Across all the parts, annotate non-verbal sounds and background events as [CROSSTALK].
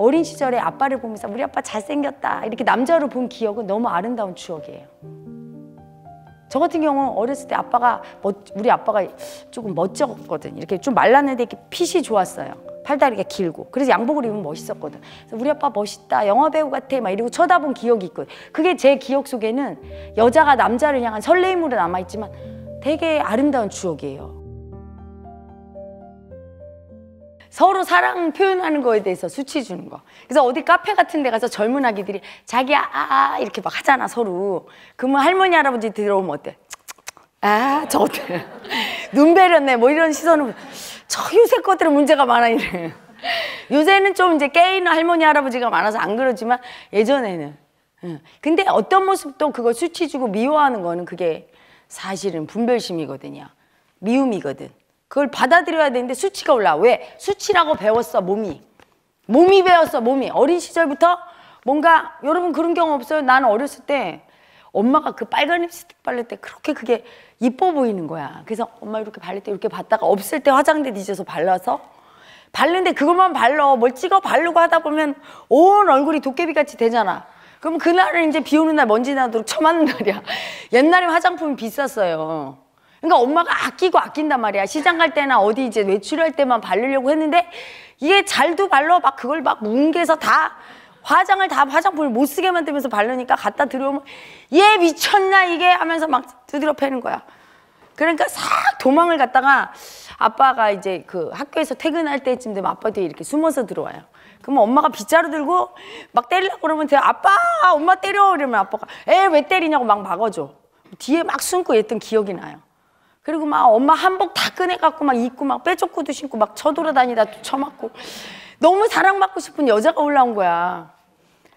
어린 시절에 아빠를 보면서 우리 아빠 잘생겼다 이렇게 남자로 본 기억은 너무 아름다운 추억이에요. 저 같은 경우는 어렸을 때 아빠가 우리 아빠가 조금 멋졌거든. 이렇게 좀 말랐는데 이렇게 핏이 좋았어요. 팔다리가 길고 그래서 양복을 입으면 멋있었거든. 우리 아빠 멋있다, 영화 배우 같아 막 이러고 쳐다본 기억이 있거든 그게 제 기억 속에는 여자가 남자를 향한 설레임으로 남아 있지만 되게 아름다운 추억이에요. 서로 사랑 표현하는 거에 대해서 수치 주는 거. 그래서 어디 카페 같은 데 가서 젊은 아기들이 자기야 아, 아, 아 이렇게 막 하잖아 서로. 그러면 할머니 할아버지 들어오면 어때? 아, 저 어때? [LAUGHS] 눈 베렸네. 뭐 이런 시선을 저 요새 것들은 문제가 많아 이래. 요새는 좀 이제 게이나 할머니 할아버지가 많아서 안 그러지만 예전에는. 근데 어떤 모습도 그걸 수치 주고 미워하는 거는 그게 사실은 분별심이거든요. 미움이거든. 그걸 받아들여야 되는데 수치가 올라. 왜? 수치라고 배웠어, 몸이. 몸이 배웠어, 몸이. 어린 시절부터 뭔가, 여러분 그런 경우 없어요? 나는 어렸을 때 엄마가 그 빨간 립스틱 바를 때 그렇게 그게 이뻐 보이는 거야. 그래서 엄마 이렇게 바를 때 이렇게 봤다가 없을 때 화장대 뒤져서 발라서 발는데 그것만 발러. 뭘 찍어 바르고 하다 보면 온 얼굴이 도깨비같이 되잖아. 그럼 그날은 이제 비 오는 날 먼지 나도록 처맞는 날이야. [LAUGHS] 옛날에 화장품이 비쌌어요. 그러니까 엄마가 아끼고 아낀단 말이야. 시장 갈 때나 어디 이제 외출할 때만 바르려고 했는데 이게 잘도 발로막 그걸 막 뭉개서 다 화장을 다 화장품을 못 쓰게 만들면서 바르니까 갖다 들어오면얘 미쳤나 이게 하면서 막 두드려 패는 거야. 그러니까 싹 도망을 갔다가 아빠가 이제 그 학교에서 퇴근할 때쯤 되면 아빠 뒤에 이렇게 숨어서 들어와요. 그러면 엄마가 빗자루 들고 막 때리려고 그러면 돼. 아빠, 엄마 때려. 이러면 아빠가 에, 왜 때리냐고 막 막아줘. 뒤에 막 숨고 있던 기억이 나요. 그리고 막 엄마 한복 다 꺼내갖고 막 입고 막 빼쫓고도 신고 막 쳐돌아다니다 쳐맞고 너무 사랑받고 싶은 여자가 올라온 거야.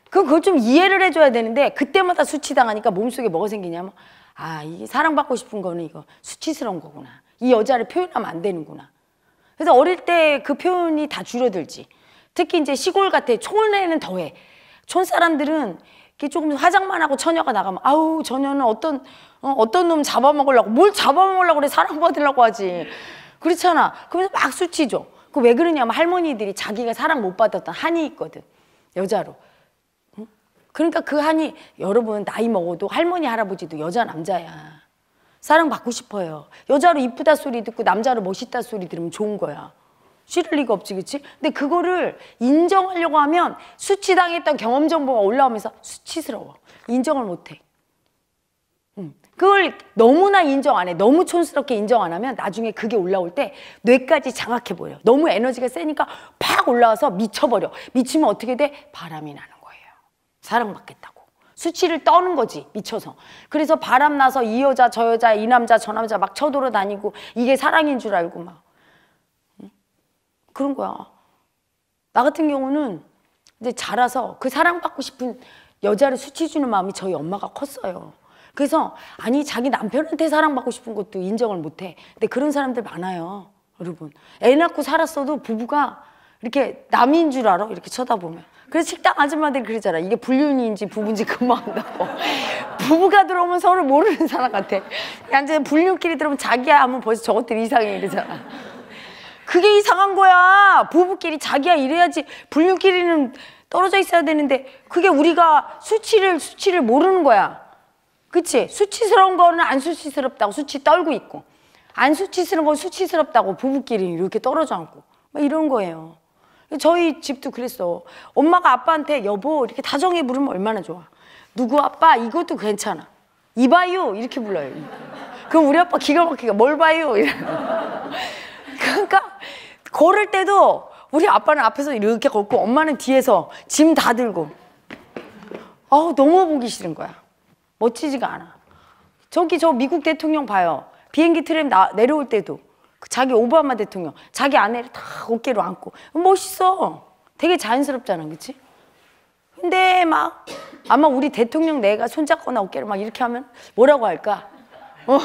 그걸 좀 이해를 해줘야 되는데 그때마다 수치당하니까 몸속에 뭐가 생기냐면 아 이게 사랑받고 싶은 거는 이거 수치스러운 거구나. 이 여자를 표현하면 안 되는구나. 그래서 어릴 때 그 표현이 다 줄어들지. 특히 이제 시골 같아. 촌에는 더해. 촌 사람들은 이게 조금 화장만 하고 처녀가 나가면 아우 처녀는 어떤 어, 어 떤놈 잡아먹으려고 뭘 잡아먹으려고 그래 사랑받으려고 하지 그렇잖아 그러면서 막 수치죠 그 왜 그러냐면 할머니들이 자기가 사랑 못 받았던 한이 있거든 여자로 그러니까 그 한이 여러분 나이 먹어도 할머니 할아버지도 여자 남자야 사랑받고 싶어요 여자로 이쁘다 소리 듣고 남자로 멋있다 소리 들으면 좋은 거야 싫을 리가 없지 그치? 근데 그거를 인정하려고 하면 수치당했던 경험 정보가 올라오면서 수치스러워 인정을 못해 음. 그걸 너무나 인정 안 해. 너무 촌스럽게 인정 안 하면 나중에 그게 올라올 때 뇌까지 장악해 버려. 너무 에너지가 세니까 팍 올라와서 미쳐버려. 미치면 어떻게 돼? 바람이 나는 거예요. 사랑받겠다고. 수치를 떠는 거지 미쳐서 그래서 바람 나서 이 여자 저 여자 이 남자 저 남자 막 쳐돌아 다니고 이게 사랑인 줄 알고 막 그런 거야. 나 같은 경우는 이제 자라서 그 사랑받고 싶은 여자를 수치주는 마음이 저희 엄마가 컸어요. 그래서 아니 자기 남편한테 사랑받고 싶은 것도 인정을 못해. 근데 그런 사람들 많아요. 여러분. 애 낳고 살았어도 부부가 이렇게 남인 줄 알아? 이렇게 쳐다보면. 그래서 식당 아줌마들이 그러잖아. 이게 불륜인지 부부인지 금방한다고. [LAUGHS] 부부가 들어오면 서로 모르는 사람 같아. 이제 불륜끼리 들어오면 자기야 하면 벌써 저것들 이상해 이러잖아. 그게 이상한 거야. 부부끼리 자기야 이래야지. 불륜끼리는 떨어져 있어야 되는데 그게 우리가 수치를 수치를 모르는 거야. 그치? 수치스러운 거는 안 수치스럽다고 수치 떨고 있고 안 수치스러운 건 수치스럽다고 부부끼리 이렇게 떨어져 앉고 막 이런 거예요. 저희 집도 그랬어. 엄마가 아빠한테 여보 이렇게 다정히 부르면 얼마나 좋아. 누구 아빠 이것도 괜찮아. 이봐요 이렇게 불러요. 그럼 우리 아빠 기가 막히게 뭘 봐요 이러. [LAUGHS] 그러니까 걸을 때도 우리 아빠는 앞에서 이렇게 걷고 엄마는 뒤에서 짐 다 들고 아우 너무 보기 싫은 거야 멋지지가 않아 저기 저 미국 대통령 봐요 비행기 트램 나, 내려올 때도 그 자기 오바마 대통령 자기 아내를 다 어깨로 안고 멋있어 되게 자연스럽잖아 그치? 근데 막 아마 우리 대통령 내가 손잡거나 어깨를 막 이렇게 하면 뭐라고 할까? 어,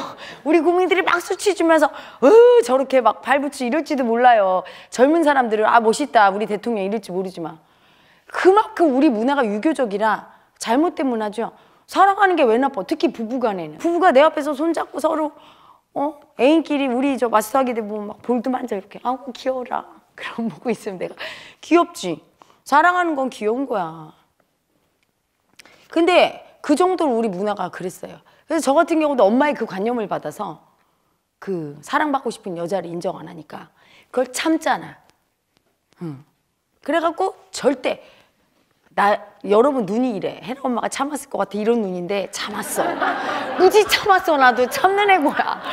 우리 국민들이 박수 치주면서 어, 저렇게 막 발붙이 이럴지도 몰라요. 젊은 사람들은 아 멋있다 우리 대통령 이럴지 모르지만 그만큼 우리 문화가 유교적이라 잘못된 문화죠. 사랑하는게 왜 나빠? 특히 부부간에는 부부가 내 앞에서 손잡고 서로 어 애인끼리 우리 저 마스터하게 되면 뭐 막 볼도 만져 이렇게 아우 귀여워라 [LAUGHS] 그럼 보고 있으면 내가 귀엽지 사랑하는 건 귀여운 거야 근데 그 정도로 우리 문화가 그랬어요 그래서 저 같은 경우도 엄마의 그 관념을 받아서 그 사랑받고 싶은 여자를 인정 안 하니까 그걸 참잖아. 응. 그래갖고 절대 나 여러분 눈이 이래 해라 엄마가 참았을 것 같아 이런 눈인데 참았어 [LAUGHS] 굳이 참았어 나도 참는 애고야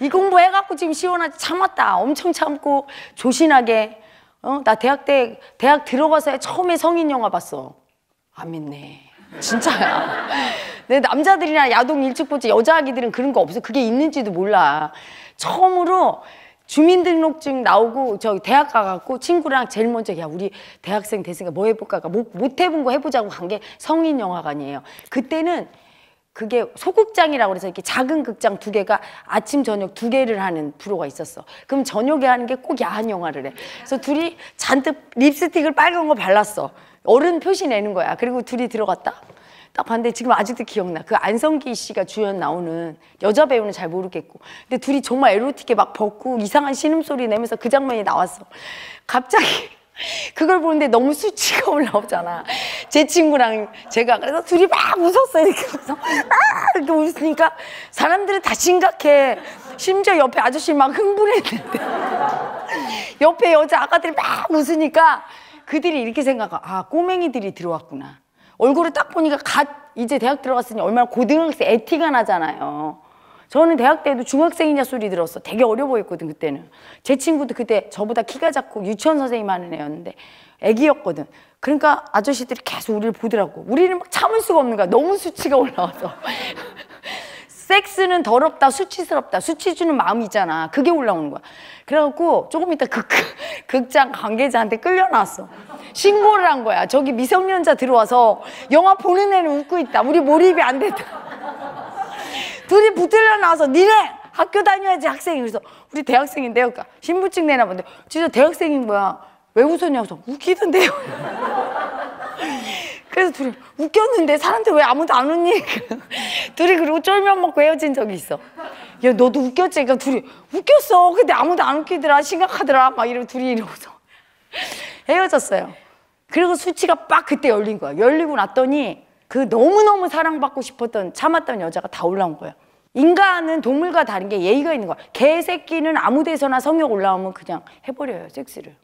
이 공부해갖고 지금 시원하지 참았다 엄청 참고 조신하게 어? 나 대학 때 대학 들어가서 처음에 성인 영화 봤어 안 믿네 진짜야. 내 남자들이나 야동 일찍 보지 여자 아기들은 그런 거 없어. 그게 있는지도 몰라. 처음으로 주민등록증 나오고 저 대학 가갖고 친구랑 제일 먼저 야 우리 대학생 됐으니까 뭐 해볼까가 못, 뭐, 못 해본 거 해보자고 간게 성인 영화관이에요. 그때는 그게 소극장이라고 그래서 이렇게 작은 극장 두 개가 아침 저녁 두 개를 하는 프로가 있었어. 그럼 저녁에 하는 게 꼭 야한 영화를 해. 그래서 둘이 잔뜩 립스틱을 빨간 거 발랐어. 어른 표시 내는 거야. 그리고 둘이 들어갔다. 딱 봤는데 지금 아직도 기억나. 그 안성기 씨가 주연 나오는 여자 배우는 잘 모르겠고. 근데 둘이 정말 에로틱해 막 벗고 이상한 신음소리 내면서 그 장면이 나왔어. 갑자기 [LAUGHS] 그걸 보는데 너무 수치가 [LAUGHS] 올라오잖아. 제 친구랑 제가 그래서 둘이 막 웃었어요. 이렇게 웃어. 아! 이렇게 웃으니까 사람들은 다 심각해. 심지어 옆에 아저씨 막 흥분했는데. [LAUGHS] 옆에 여자 아가들이 막 웃으니까 그들이 이렇게 생각하 고아 꼬맹이들이 들어왔구나 얼굴을 딱 보니까 갓 이제 대학 들어갔으니 얼마나 고등학생 애티가 나잖아요 저는 대학 때도 중학생이냐 소리 들었어 되게 어려 보였거든 그때는 제 친구도 그때 저보다 키가 작고 유치원 선생님 하는 애였는데 애기였거든 그러니까 아저씨들이 계속 우리를 보더라고 우리는 막 참을 수가 없는 거야 너무 수치가 올라와서 섹스는 더럽다, 수치스럽다, 수치주는 마음이잖아. 그게 올라오는 거야. 그래갖고 조금 이따 극, [LAUGHS] 극장 관계자한테 끌려나왔어. 신고를 한 거야. 저기 미성년자 들어와서 영화 보는 애는 웃고 있다. 우리 몰입이 안 됐다. [LAUGHS] 둘이 붙들려 나와서 니네 학교 다녀야지 학생이. 그래서 우리 대학생인데요. 그러니까 신분증 내나 본데 진짜 대학생인 거야. 왜 웃었냐고 웃기던데요. [LAUGHS] 그래서 둘이 웃겼는데 사람들 왜 아무도 안 웃니? 둘이 그리고 쫄면 먹고 헤어진 적이 있어. 야 너도 웃겼지? 그러니까 둘이 웃겼어. 근데 아무도 안 웃기더라. 심각하더라. 막 이러고 둘이 이러고서 헤어졌어요. 그리고 수치가 빡 그때 열린 거야. 열리고 났더니 그 너무너무 사랑받고 싶었던 참았던 여자가 다 올라온 거야. 인간은 동물과 다른 게 예의가 있는 거야. 개새끼는 아무 데서나 성욕 올라오면 그냥 해버려요, 섹스를.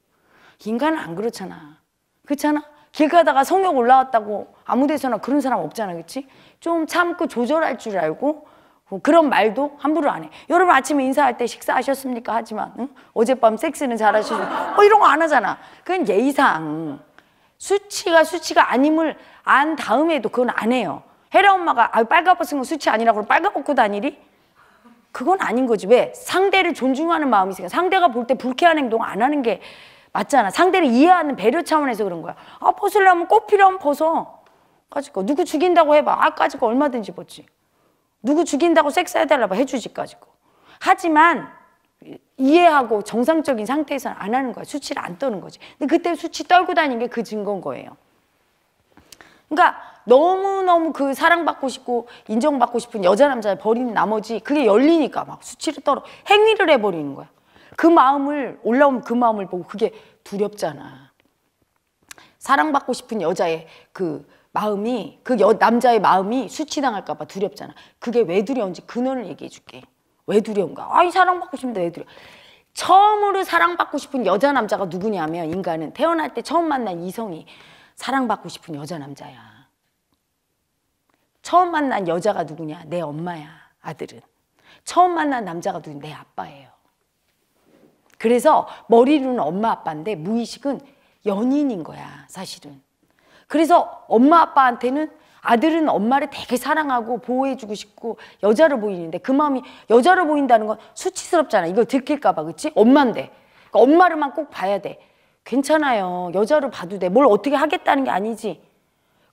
인간은 안 그렇잖아. 그렇잖아? 길 가다가 성욕 올라왔다고 아무 데서나 그런 사람 없잖아 그치? 좀 참고 조절할 줄 알고 뭐 그런 말도 함부로 안 해. 여러분 아침에 인사할 때 식사하셨습니까? 하지만 응? 어젯밤 섹스는 잘하시죠? 어, 뭐 이런 거 안 하잖아. 그건 예의상 수치가 수치가 아님을 안 다음에도 그건 안 해요. 헤라 엄마가 아, 빨갛벗은건 수치 아니라 그럼 빨갛고 다니리? 그건 아닌 거지. 왜? 상대를 존중하는 마음이 생겨. 상대가 볼 때 불쾌한 행동 안 하는 게 맞잖아. 상대를 이해하는 배려 차원에서 그런 거야. 아, 벗으려면 꼭 필요하면 벗어. 까짓거. 누구 죽인다고 해봐. 아, 까짓거 얼마든지 벗지. 누구 죽인다고 섹스해달라고 해주지, 까짓거. 하지만 이해하고 정상적인 상태에서는 안 하는 거야. 수치를 안 떠는 거지. 근데 그때 수치 떨고 다니는 게 그 증거인 거예요. 그러니까 너무너무 그 사랑받고 싶고 인정받고 싶은 여자 남자를 버리는 나머지 그게 열리니까 막 수치를 떨어 행위를 해버리는 거야. 그 마음을 올라온 그 마음을 보고 그게 두렵잖아. 사랑받고 싶은 여자의 그 마음이 그 여, 남자의 마음이 수치당할까 봐 두렵잖아. 그게 왜 두려운지 근원을 얘기해 줄게. 왜 두려운가? 아이 사랑받고 싶은데 왜 두려? 처음으로 사랑받고 싶은 여자 남자가 누구냐면 인간은 태어날 때 처음 만난 이성이 사랑받고 싶은 여자 남자야. 처음 만난 여자가 누구냐? 내 엄마야. 아들은. 처음 만난 남자가 누구냐? 내 아빠예요. 그래서 머리로는 엄마 아빠인데 무의식은 연인인 거야 사실은. 그래서 엄마 아빠한테는 아들은 엄마를 되게 사랑하고 보호해주고 싶고 여자로 보이는데 그 마음이 여자로 보인다는 건 수치스럽잖아. 이거 들킬까봐 그치? 엄마인데. 그러니까 엄마를만 꼭 봐야 돼. 괜찮아요. 여자로 봐도 돼. 뭘 어떻게 하겠다는 게 아니지.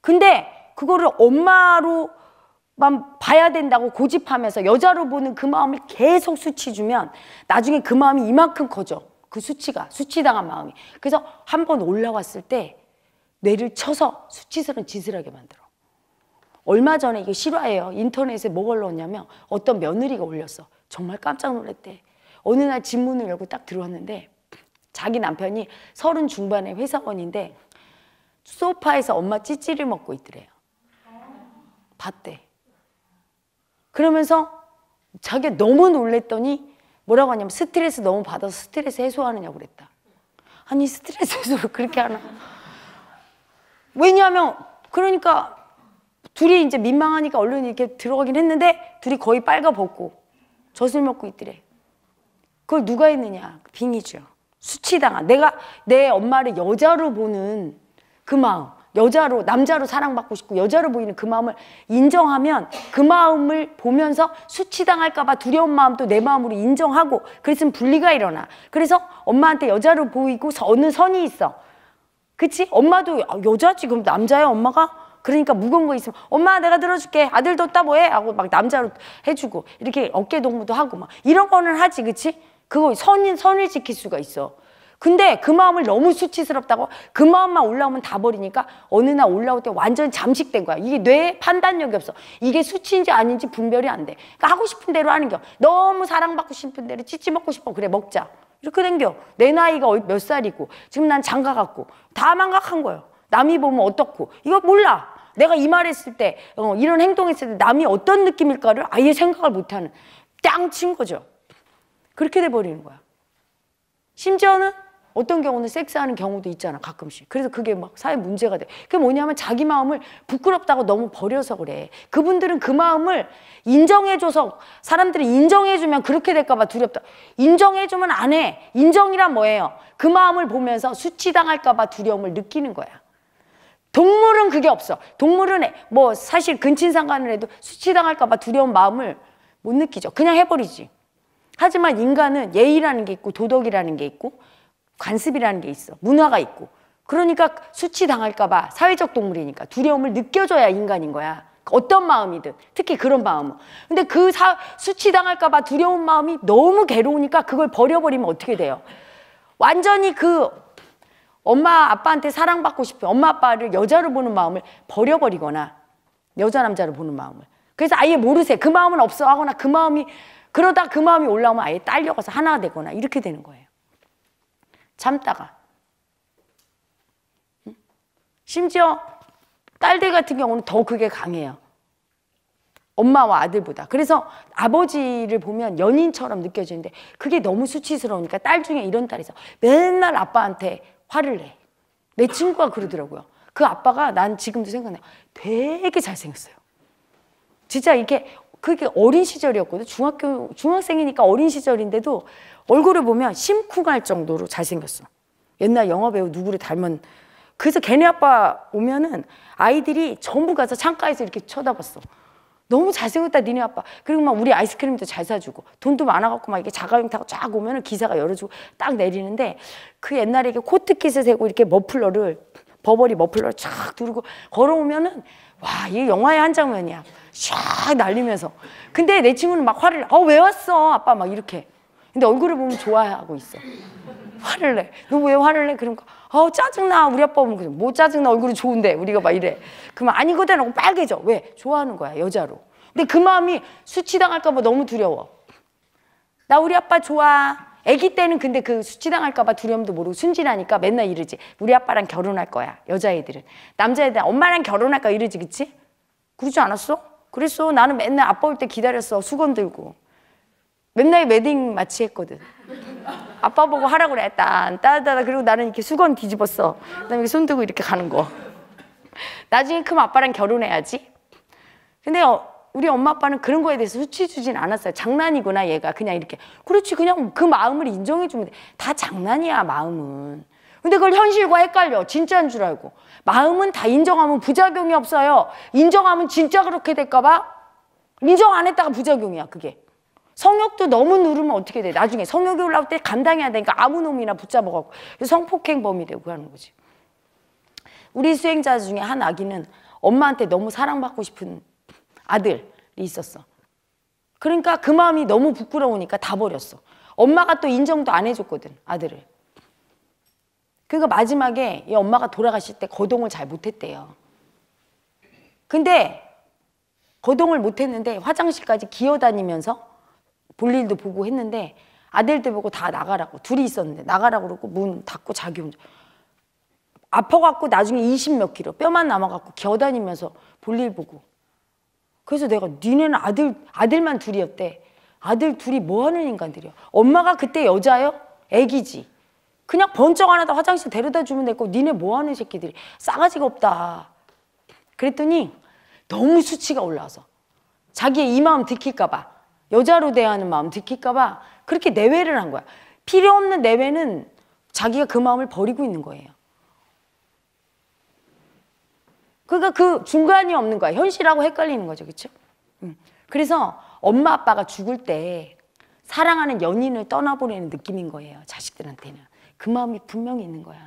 근데 그거를 엄마로 만 봐야 된다고 고집하면서 여자로 보는 그 마음을 계속 수치주면 나중에 그 마음이 이만큼 커져. 그 수치가, 수치당한 마음이. 그래서 한 번 올라왔을 때 뇌를 쳐서 수치스러운 짓을 하게 만들어. 얼마 전에 이게 실화예요. 인터넷에 뭐 올라왔냐면 어떤 며느리가 올렸어. 정말 깜짝 놀랐대. 어느 날 집문을 열고 딱 들어왔는데 자기 남편이 서른 중반의 회사원인데 소파에서 엄마 찌찌를 먹고 있더래요. 봤대. 그러면서 자기가 너무 놀랬더니 뭐라고 하냐면 스트레스 너무 받아서 스트레스 해소하느냐고 그랬다. 아니 스트레스 해소를 그렇게 하나. 왜냐하면 그러니까 둘이 이제 민망하니까 얼른 이렇게 들어가긴 했는데 둘이 거의 빨가벗고 젖을 먹고 있더래. 그걸 누가 했느냐. 빙이죠. 수치당한. 내가 내 엄마를 여자로 보는 그 마음. 여자로 남자로 사랑받고 싶고 여자로 보이는 그 마음을 인정하면 그 마음을 보면서 수치당할까 봐 두려운 마음도 내 마음으로 인정하고 그랬으면 분리가 일어나 그래서 엄마한테 여자로 보이고 어느 선이 있어 그치? 엄마도 아, 여자지 그럼 남자야 엄마가? 그러니까 무거운 거 있으면 엄마 내가 들어줄게 아들 뒀다 뭐해? 하고 막 남자로 해주고 이렇게 어깨 동무도 하고 막 이런 거는 하지 그치? 그거 선, 인 선을 지킬 수가 있어 근데 그 마음을 너무 수치스럽다고 그 마음만 올라오면 다 버리니까 어느 날 올라올 때완전 잠식된 거야. 이게 뇌에 판단력이 없어. 이게 수치인지 아닌지 분별이 안 돼. 그러니까 하고 싶은 대로 하는 겨. 너무 사랑받고 싶은 대로 찌찌 먹고 싶어. 그래 먹자. 이렇게 된겨. 내 나이가 몇 살이고 지금 난 장가 갔고 다 망각한 거예요. 남이 보면 어떻고 이거 몰라. 내가 이 말했을 때 어, 이런 행동했을 때 남이 어떤 느낌일까를 아예 생각을 못하는 짱 친 거죠. 그렇게 돼 버리는 거야. 심지어는 어떤 경우는 섹스하는 경우도 있잖아 가끔씩 그래서 그게 막 사회 문제가 돼 그게 뭐냐면 자기 마음을 부끄럽다고 너무 버려서 그래 그분들은 그 마음을 인정해줘서 사람들이 인정해주면 그렇게 될까봐 두렵다 인정해주면 안 해 인정이란 뭐예요 그 마음을 보면서 수치당할까봐 두려움을 느끼는 거야 동물은 그게 없어 동물은 뭐 사실 근친상간을 해도 수치당할까봐 두려운 마음을 못 느끼죠 그냥 해버리지 하지만 인간은 예의라는 게 있고 도덕이라는 게 있고 관습이라는 게 있어. 문화가 있고. 그러니까 수치당할까봐 사회적 동물이니까 두려움을 느껴줘야 인간인 거야. 어떤 마음이든 특히 그런 마음은 근데 그 사, 수치당할까봐 두려운 마음이 너무 괴로우니까 그걸 버려버리면 어떻게 돼요 완전히 그 엄마 아빠한테 사랑받고 싶어 엄마 아빠를 여자로 보는 마음을 버려버리거나 여자 남자로 보는 마음을 그래서 아예 모르세요 그 마음은 없어 하거나 그 마음이 그러다 그 마음이 올라오면 아예 딸려가서 하나가 되거나 이렇게 되는 거예요 잠다가. 심지어 딸들 같은 경우는 더 그게 강해요. 엄마와 아들보다. 그래서 아버지를 보면 연인처럼 느껴지는데 그게 너무 수치스러우니까 딸 중에 이런 딸이 있 맨날 아빠한테 화를 내. 내 친구가 그러더라고요. 그 아빠가 난 지금도 생각나요. 되게 잘생겼어요. 진짜 이게 그게 어린 시절이었거든. 중학교, 중학생이니까 어린 시절인데도 얼굴을 보면 심쿵할 정도로 잘생겼어. 옛날 영화 배우 누구를 닮은. 그래서 걔네 아빠 오면은 아이들이 전부 가서 창가에서 이렇게 쳐다봤어. 너무 잘생겼다 니네 아빠 그리고 막 우리 아이스크림도 잘 사주고 돈도 많아갖고 막 이렇게 자가용 타고 쫙 오면은 기사가 열어주고 딱 내리는데 그 옛날에 이렇게 코트킷을 세고 이렇게 머플러를 버버리 머플러를 쫙 두르고 걸어오면은 와 이게 영화의 한 장면이야 샥 날리면서 근데 내 친구는 막 화를 어 왜 왔어 아빠 막 이렇게 근데 얼굴을 보면 좋아하고 있어. 화를 내. 너 왜 화를 내? 그러니어 짜증나. 우리 아빠 보면 그래. 뭐 짜증나. 얼굴이 좋은데 우리가 막 이래. 그러면 아니거든 하고 빨개져. 왜? 좋아하는 거야 여자로. 근데 그 마음이 수치당할까 봐 너무 두려워. 나 우리 아빠 좋아. 아기 때는 근데 그 수치당할까봐 두려움도 모르고 순진하니까 맨날 이러지. 우리 아빠랑 결혼할 거야. 여자애들은. 남자애들은 엄마랑 결혼할까 이러지, 그치? 그러지 않았어? 그랬어. 나는 맨날 아빠 올 때 기다렸어. 수건 들고. 맨날 웨딩 마치 했거든. 아빠 보고 하라고 그래. 딴, 따다다. 그리고 나는 이렇게 수건 뒤집었어. 그 다음에 손 들고 이렇게 가는 거. 나중에 크면 아빠랑 결혼해야지. 근데 어, 우리 엄마 아빠는 그런 거에 대해서 수치주진 않았어요. 장난이구나, 얘가. 그냥 이렇게. 그렇지, 그냥 그 마음을 인정해주면 돼. 다 장난이야, 마음은. 근데 그걸 현실과 헷갈려. 진짜인 줄 알고. 마음은 다 인정하면 부작용이 없어요. 인정하면 진짜 그렇게 될까봐 인정 안 했다가 부작용이야, 그게. 성욕도 너무 누르면 어떻게 돼? 나중에 성욕이 올라올 때 감당이 안 되니까 아무 놈이나 붙잡아갖고 성폭행범이 되고 하는 거지. 우리 수행자 중에 한 아기는 엄마한테 너무 사랑받고 싶은 아들이 있었어. 그러니까 그 마음이 너무 부끄러우니까 다 버렸어. 엄마가 또 인정도 안 해줬거든, 아들을. 그러니까 마지막에 이 엄마가 돌아가실 때 거동을 잘 못했대요. 근데 거동을 못했는데 화장실까지 기어다니면서 볼 일도 보고 했는데 아들 들 보고 다 나가라고 둘이 있었는데 나가라고 그러고 문 닫고 자기 혼자 아파갖고 나중에 20몇 킬로 뼈만 남아갖고 겨다니면서 볼 일 보고 그래서 내가 니네는 아들 아들만 둘이었대 아들 둘이 뭐하는 인간들이야 엄마가 그때 여자요 애기지 그냥 번쩍 안 하다 화장실 데려다 주면 됐고 니네 뭐하는 새끼들이 싸가지가 없다 그랬더니 너무 수치가 올라와서 자기의 이 마음 들킬까봐 여자로 대하는 마음 들킬까봐 그렇게 내외를 한 거야. 필요 없는 내외는 자기가 그 마음을 버리고 있는 거예요. 그러니까 그 중간이 없는 거야. 현실하고 헷갈리는 거죠. 그렇 그래서 엄마 아빠가 죽을 때 사랑하는 연인을 떠나보내는 느낌인 거예요. 자식들한테는. 그 마음이 분명히 있는 거야.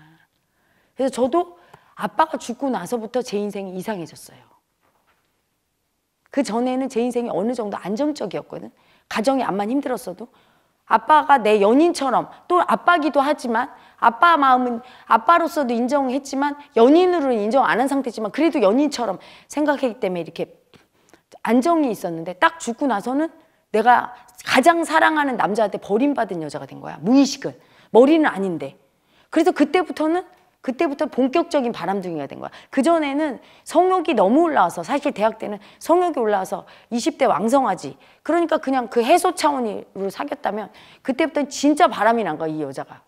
그래서 저도 아빠가 죽고 나서부터 제 인생이 이상해졌어요. 그 전에는 제 인생이 어느 정도 안정적이었거든. 가정이 암만 힘들었어도 아빠가 내 연인처럼 또 아빠기도 하지만 아빠 마음은 아빠로서도 인정했지만 연인으로는 인정 안 한 상태지만 그래도 연인처럼 생각했기 때문에 이렇게 안정이 있었는데 딱 죽고 나서는 내가 가장 사랑하는 남자한테 버림받은 여자가 된 거야 무의식은 머리는 아닌데 그래서 그때부터는 그때부터 본격적인 바람둥이가 된 거야. 그전에는 성욕이 너무 올라와서 사실 대학 때는 성욕이 올라와서 20대 왕성하지. 그러니까 그냥 그 해소 차원으로 사귀었다면 그때부터 진짜 바람이 난 거야 이 여자가.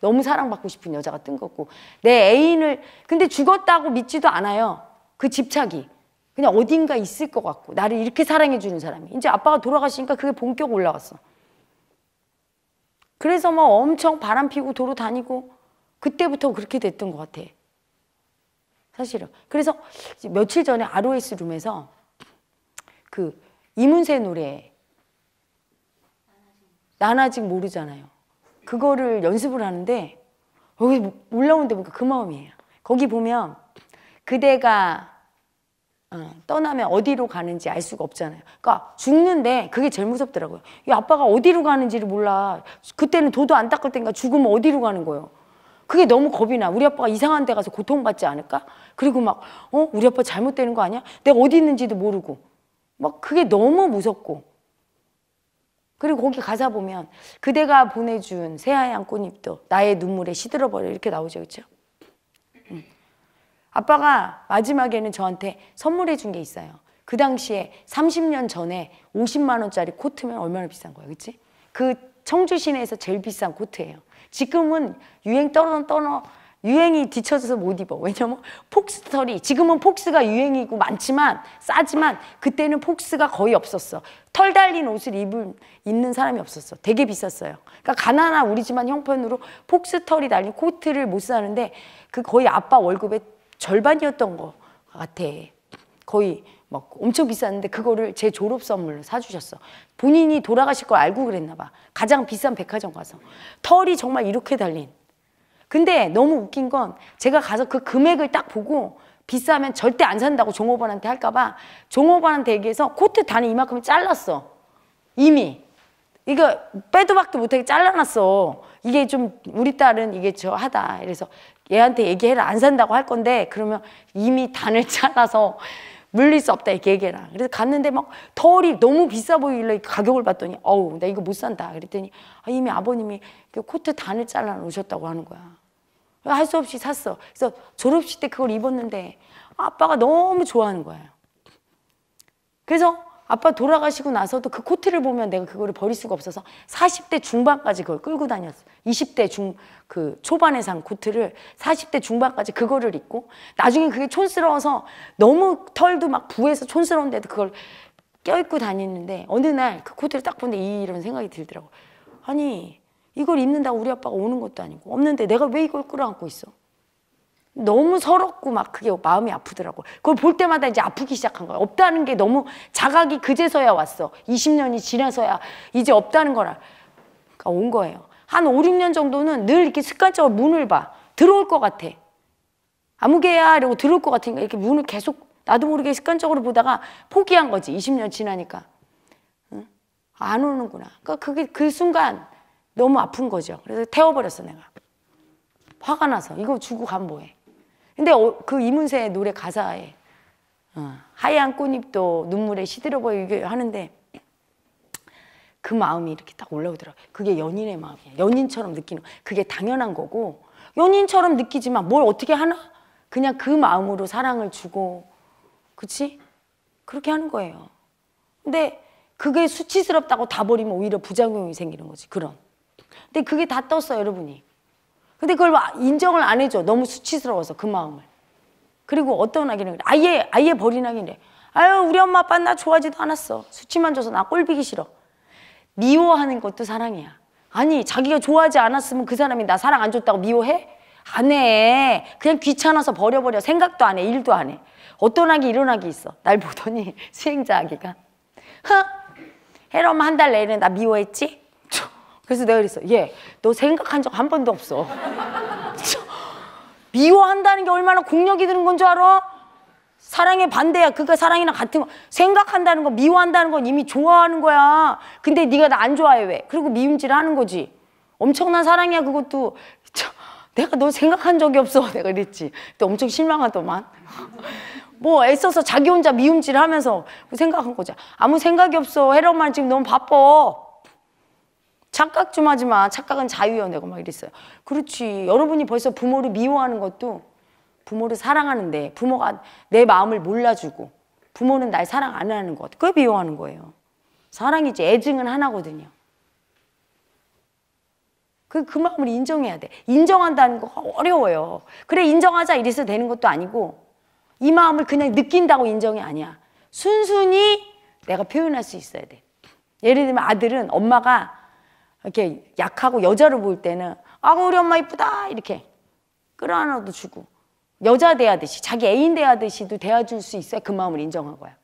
너무 사랑받고 싶은 여자가 뜬 거고 내 애인을 근데 죽었다고 믿지도 않아요. 그 집착이. 그냥 어딘가 있을 것 같고 나를 이렇게 사랑해 주는 사람이 이제 아빠가 돌아가시니까 그게 본격 올라갔어. 그래서 뭐 엄청 바람 피고 도로 다니고 그때부터 그렇게 됐던 것 같아. 사실은. 그래서 며칠 전에 ROS 룸에서 그 이문세 노래 난 아직 모르잖아요. 그거를 연습을 하는데 여기 뭐 올라오데 보니까 그 마음이에요. 거기 보면 그대가 어, 떠나면 어디로 가는지 알 수가 없잖아요. 그러니까 죽는데 그게 제일 무섭더라고요. 이 아빠가 어디로 가는지를 몰라. 그때는 도도 안 닦을 때니까 죽으면 어디로 가는 거예요. 그게 너무 겁이 나. 우리 아빠가 이상한 데 가서 고통받지 않을까? 그리고 막, 어? 우리 아빠 잘못되는 거 아니야? 내가 어디 있는지도 모르고. 막 그게 너무 무섭고. 그리고 거기 가사 보면 그대가 보내준 새하얀 꽃잎도 나의 눈물에 시들어버려 이렇게 나오죠. 그쵸 음. 아빠가 마지막에는 저한테 선물해 준 게 있어요. 그 당시에 30년 전에 50만 원짜리 코트면 얼마나 비싼 거예요. 그치그 청주 시내에서 제일 비싼 코트예요. 지금은 유행 떠는 떠나 유행이 뒤쳐져서 못 입어. 왜냐면 폭스털이 지금은 폭스가 유행이고 많지만 싸지만 그때는 폭스가 거의 없었어. 털 달린 옷을 입을 입는 사람이 없었어. 되게 비쌌어요. 그러니까 가난한 우리 집안 형편으로 폭스털이 달린 코트를 못 사는데 그 거의 아빠 월급의 절반이었던 것 같아. 거의 막 엄청 비쌌는데 그거를 제 졸업 선물로 사주셨어. 본인이 돌아가실 걸 알고 그랬나 봐. 가장 비싼 백화점 가서. 털이 정말 이렇게 달린. 근데 너무 웃긴 건 제가 가서 그 금액을 딱 보고 비싸면 절대 안 산다고 종업원한테 할까 봐 종업원한테 얘기해서 코트 단위 이만큼 잘랐어. 이미. 이거 빼도 박도 못하게 잘라놨어. 이게 좀 우리 딸은 이게 저 하다. 그래서 얘한테 얘기해라 안 산다고 할 건데 그러면 이미 단을 [LAUGHS] 잘라서 물릴 수 없다 이렇게 얘기해라. 그래서 갔는데 막 털이 너무 비싸 보이길래 가격을 봤더니 어우 나 이거 못 산다 그랬더니 아, 이미 아버님이 그 코트 단을 잘라 놓으셨다고 하는 거야. 할 수 없이 샀어. 그래서 졸업식 때 그걸 입었는데 아빠가 너무 좋아하는 거예요. 그래서 아빠 돌아가시고 나서도 그 코트를 보면 내가 그거를 버릴 수가 없어서 40대 중반까지 그걸 끌고 다녔어. 20대 중 그 초반에 산 코트를 40대 중반까지 그거를 입고 나중에 그게 촌스러워서 너무 털도 막 부해서 촌스러운데도 그걸 껴입고 다니는데 어느 날 그 코트를 딱 보는데 이런 생각이 들더라고. 아니 이걸 입는다고 우리 아빠가 오는 것도 아니고 없는데 내가 왜 이걸 끌어안고 있어? 너무 서럽고 막 그게 마음이 아프더라고. 그걸 볼 때마다 이제 아프기 시작한 거야. 없다는 게 너무 자각이 그제서야 왔어. 20년이 지나서야 이제 없다는 거라. 그러니까 온 거예요. 한 5, 6년 정도는 늘 이렇게 습관적으로 문을 봐. 들어올 것 같아. 아무개야 이러고 들어올 것 같으니까 이렇게 문을 계속 나도 모르게 습관적으로 보다가 포기한 거지. 20년 지나니까. 응? 안 오는구나. 그러니까 그게 그 순간 너무 아픈 거죠. 그래서 태워버렸어 내가. 화가 나서 이거 주고 가 뭐해. 근데 어, 그 이문세 노래 가사에 어, 하얀 꽃잎도 눈물에 시들어 보이게 하는데 그 마음이 이렇게 딱올라오더라 그게 연인의 마음이에요. 연인처럼 느끼는 그게 당연한 거고 연인처럼 느끼지만 뭘 어떻게 하나? 그냥 그 마음으로 사랑을 주고 그치? 그렇게 하는 거예요. 근데 그게 수치스럽다고 다 버리면 오히려 부작용이 생기는 거지 그런. 근데 그게 다 떴어요 여러분이. 근데 그걸 인정을 안 해줘. 너무 수치스러워서 그 마음을. 그리고 어떤 아기는 그래. 아예 아예 버린 아기인데 아유 우리 엄마 아빠 나 좋아하지도 않았어. 수치만 줘서 나 꼴비기 싫어. 미워하는 것도 사랑이야. 아니 자기가 좋아하지 않았으면 그 사람이 나 사랑 안 줬다고 미워해? 안 해. 그냥 귀찮아서 버려버려. 생각도 안 해. 일도 안 해. 어떤 아기 이런 아기 있어. 날 보더니 [LAUGHS] 수행자 아기가. 허? 헤엄 한달 내내 나 미워했지? 그래서 내가 그랬어. 얘, 예, 너 생각한 적 한 번도 없어. 미워한다는 게 얼마나 공력이 드는 건 줄 알아? 사랑의 반대야. 그러니까 사랑이랑 같은 거. 생각한다는 거, 미워한다는 건 이미 좋아하는 거야. 근데 네가 나 안 좋아해 왜? 그리고 미움질 하는 거지. 엄청난 사랑이야 그것도. 참, 내가 너 생각한 적이 없어. [LAUGHS] 내가 그랬지. 근 엄청 실망하더만. 뭐 애써서 자기 혼자 미움질 하면서 생각한 거지. 아무 생각이 없어. 헤럴만 지금 너무 바빠. 착각 좀 하지 마. 착각은 자유여. 내가 막 이랬어요. 그렇지. 여러분이 벌써 부모를 미워하는 것도 부모를 사랑하는데 부모가 내 마음을 몰라주고 부모는 날 사랑 안 하는 것. 그걸 미워하는 거예요. 사랑이지 애증은 하나거든요. 그, 그 마음을 인정해야 돼. 인정한다는 거 어려워요. 그래, 인정하자 이래서 되는 것도 아니고, 이 마음을 그냥 느낀다고 인정이 아니야. 순순히 내가 표현할 수 있어야 돼. 예를 들면 아들은 엄마가 이렇게 약하고 여자를 볼 때는 아 우리 엄마 이쁘다 이렇게 끌어안아도 주고 여자 대하듯이 자기 애인 대하듯이도 대해줄 수있어요그 마음을 인정한 거야.